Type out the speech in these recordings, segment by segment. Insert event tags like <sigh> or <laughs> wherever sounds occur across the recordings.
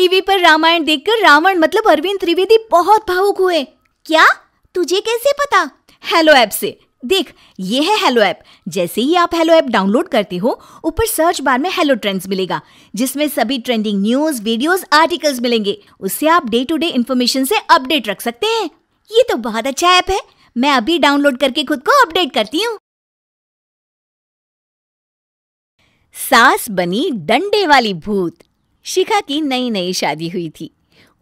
TV पर रामायण देखकर रावण मतलब अरविंद त्रिवेदी बहुत भावुक हुए क्या तुझे कैसे पता हेलो ऐप से देख ये है हेलो ऐप जैसे ही आप हेलो ऐप डाउनलोड करते हो ऊपर सर्च बार में हेलो ट्रेंड्स मिलेगा जिसमें सभी ट्रेंडिंग न्यूज वीडियोस आर्टिकल्स मिलेंगे उससे आप डे टू डे इन्फॉर्मेशन से अपडेट रख सकते हैं ये तो बहुत अच्छा ऐप है मैं अभी डाउनलोड करके खुद को अपडेट करती हूँ सास बनी डंडे वाली भूत शिखा की नई नई शादी हुई थी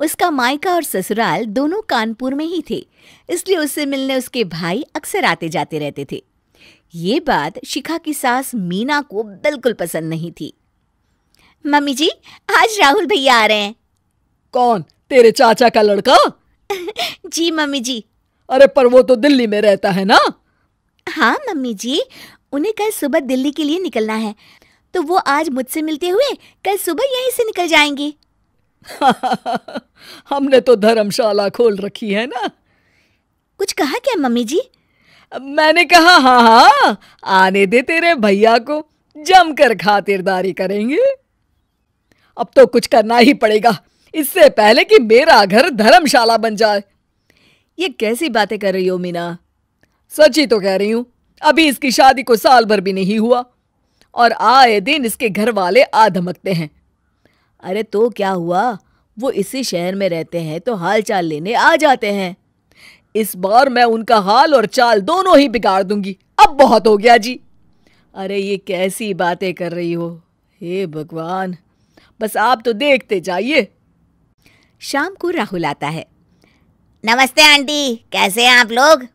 उसका मायका और ससुराल दोनों कानपुर में ही थे इसलिए उससे मिलने उसके भाई अक्सर आते जाते रहते थे ये बात शिखा की सास मीना को बिल्कुल पसंद नहीं थी मम्मी जी आज राहुल भैया आ रहे हैं कौन तेरे चाचा का लड़का <laughs> जी मम्मी जी अरे पर वो तो दिल्ली में रहता है ना हाँ मम्मी जी उन्हें कल सुबह दिल्ली के लिए निकलना है तो वो आज मुझसे मिलते हुए कल सुबह यहीं से निकल जाएंगे <laughs> हमने तो धर्मशाला खोल रखी है ना कुछ कहा क्या मम्मी जी मैंने कहा हाँ हाँ आने दे तेरे भैया को जमकर खातिरदारी करेंगे अब तो कुछ करना ही पड़ेगा इससे पहले कि मेरा घर धर्मशाला बन जाए ये कैसी बातें कर रही हो मीना सच ही तो कह रही हूं अभी इसकी शादी को साल भर भी नहीं हुआ और आए दिन इसके घर वाले आ धमकते हैं अरे तो क्या हुआ वो इसी शहर में रहते हैं तो हाल चाल लेने आ जाते हैं इस बार मैं उनका हाल और चाल दोनों ही बिगाड़ दूंगी अब बहुत हो गया जी अरे ये कैसी बातें कर रही हो हे भगवान बस आप तो देखते जाइए शाम को राहुल आता है नमस्ते आंटी कैसे हैं आप लोग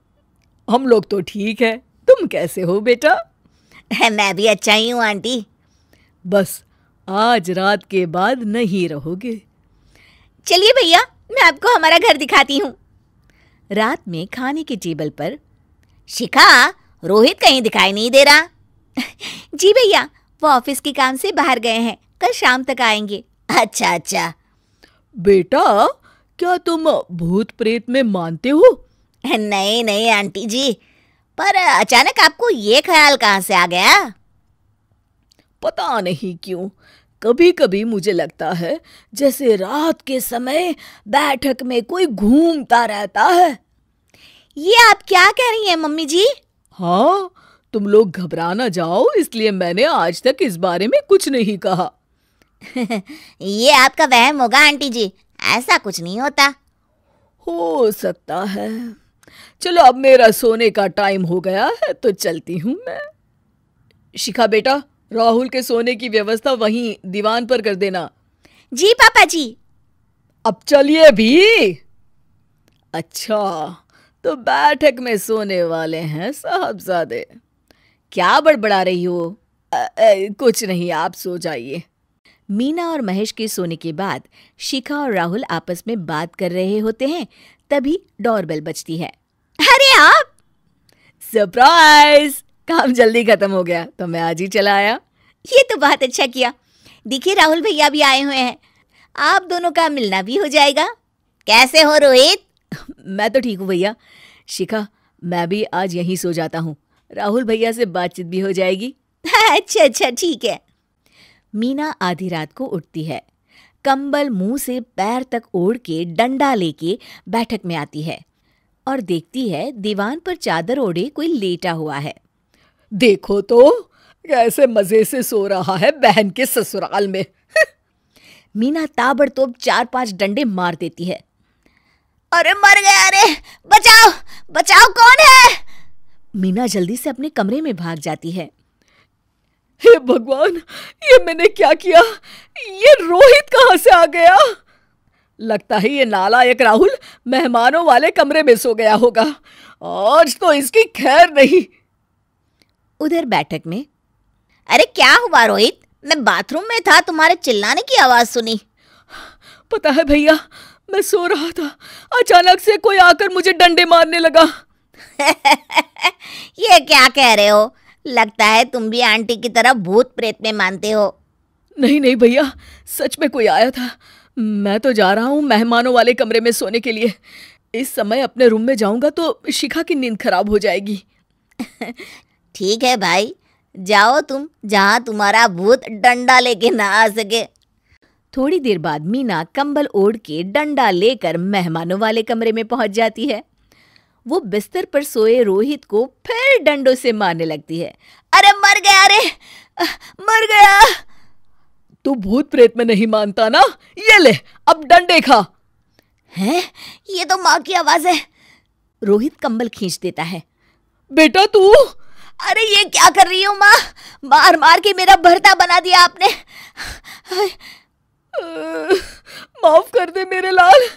हम लोग तो ठीक है तुम कैसे हो बेटा <laughs> मैं भी अच्छा ही हूँ आंटी बस आज रात के बाद नहीं रहोगे चलिए भैया मैं आपको हमारा घर दिखाती हूँ रात में खाने के टेबल पर शिखा रोहित कहीं दिखाई नहीं दे रहा <laughs> जी भैया वो ऑफिस के काम से बाहर गए हैं कल शाम तक आएंगे अच्छा अच्छा बेटा क्या तुम भूत प्रेत में मानते हो <laughs> नहीं नहीं आंटी जी पर अचानक आपको ये ख्याल कहाँ से आ गया पता नहीं क्यों कभी कभी मुझे लगता है जैसे रात के समय बैठक में कोई घूमता रहता है ये आप क्या कह रही हैं मम्मी जी हाँ तुम लोग घबरा ना जाओ इसलिए मैंने आज तक इस बारे में कुछ नहीं कहा <laughs> ये आपका वहम होगा आंटी जी ऐसा कुछ नहीं होता हो सकता है चलो अब मेरा सोने का टाइम हो गया है तो चलती हूँ मैं शिखा बेटा राहुल के सोने की व्यवस्था वहीं दीवान पर कर देना जी पापा जी अब चलिए भी अच्छा तो बैठक में सोने वाले हैं साहबजादे क्या बड़बड़ा रही हो आ, आ, कुछ नहीं आप सो जाइए मीना और महेश के सोने के बाद शिखा और राहुल आपस में बात कर रहे होते हैं तभी डोरबेल बजती है अरे आप सरप्राइज काम जल्दी खत्म हो गया तो मैं आज ही चला आया ये तो बहुत अच्छा किया देखिए राहुल भैया भी आए हुए हैं आप दोनों का मिलना भी हो जाएगा कैसे हो रोहित मैं तो ठीक हूँ भैया शिखा मैं भी आज यहीं सो जाता हूँ राहुल भैया से बातचीत भी हो जाएगी <laughs> अच्छा अच्छा ठीक है मीना आधी रात को उठती है कंबल मुंह से पैर तक ओढ़ के डंडा लेके बैठक में आती है और देखती है दीवान पर चादर ओढ़े कोई लेटा हुआ है देखो तो कैसे मजे से सो रहा है बहन के ससुराल में <laughs> मीना ताबड़तोब चार पांच डंडे मार देती है अरे मर गया अरे बचाओ बचाओ कौन है मीना जल्दी से अपने कमरे में भाग जाती है हे भगवान ये मैंने क्या किया ये रोहित कहाँ से आ गया लगता है ये एक राहुल मेहमानों वाले कमरे में सो गया होगा आज तो इसकी खैर नहीं उधर बैठक में अरे क्या हुआ रोहित मैं बाथरूम में था तुम्हारे चिल्लाने की आवाज सुनी पता है भैया मैं सो रहा था अचानक से कोई आकर मुझे डंडे मारने लगा <laughs> ये क्या कह रहे हो लगता है तुम भी आंटी की तरह भूत प्रेत में मानते हो नहीं नहीं भैया सच में कोई आया था मैं तो जा रहा हूँ मेहमानों वाले कमरे में सोने के लिए इस समय अपने रूम में जाऊंगा तो शिखा की नींद खराब हो जाएगी <laughs> ठीक है भाई जाओ तुम जहाँ तुम्हारा भूत डंडा लेके ना आ सके थोड़ी देर बाद मीना कंबल ओढ़ के डंडा लेकर मेहमानों वाले कमरे में पहुंच जाती है वो बिस्तर पर सोए रोहित को फिर डंडों से मारने लगती है अरे मर गया अरे मर गया तू भूत प्रेत में नहीं मानता ना ये ले अब डंडे खा हैं ये तो माँ की आवाज है रोहित कंबल खींच देता है बेटा तू अरे ये क्या कर रही हो माँ मार मार के मेरा भरता बना दिया आपने माफ कर दे मेरे लाल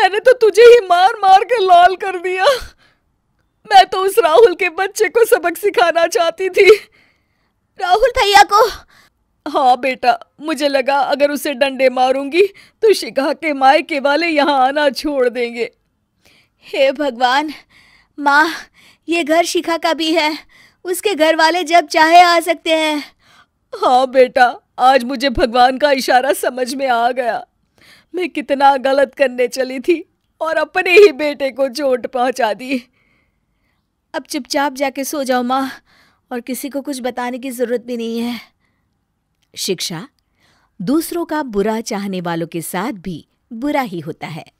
मैंने तो तुझे ही मार मार के लाल कर दिया मैं तो उस राहुल के बच्चे को सबक सिखाना चाहती थी राहुल भैया को हाँ बेटा मुझे लगा अगर उसे डंडे मारूंगी तो शिकाह के मायके वाले यहाँ आना छोड़ देंगे हे भगवान माँ ये घर शिखा का भी है उसके घर वाले जब चाहे आ सकते हैं हाँ बेटा आज मुझे भगवान का इशारा समझ में आ गया मैं कितना गलत करने चली थी और अपने ही बेटे को चोट पहुंचा दी अब चुपचाप जाके सो जाओ माँ और किसी को कुछ बताने की जरूरत भी नहीं है शिक्षा दूसरों का बुरा चाहने वालों के साथ भी बुरा ही होता है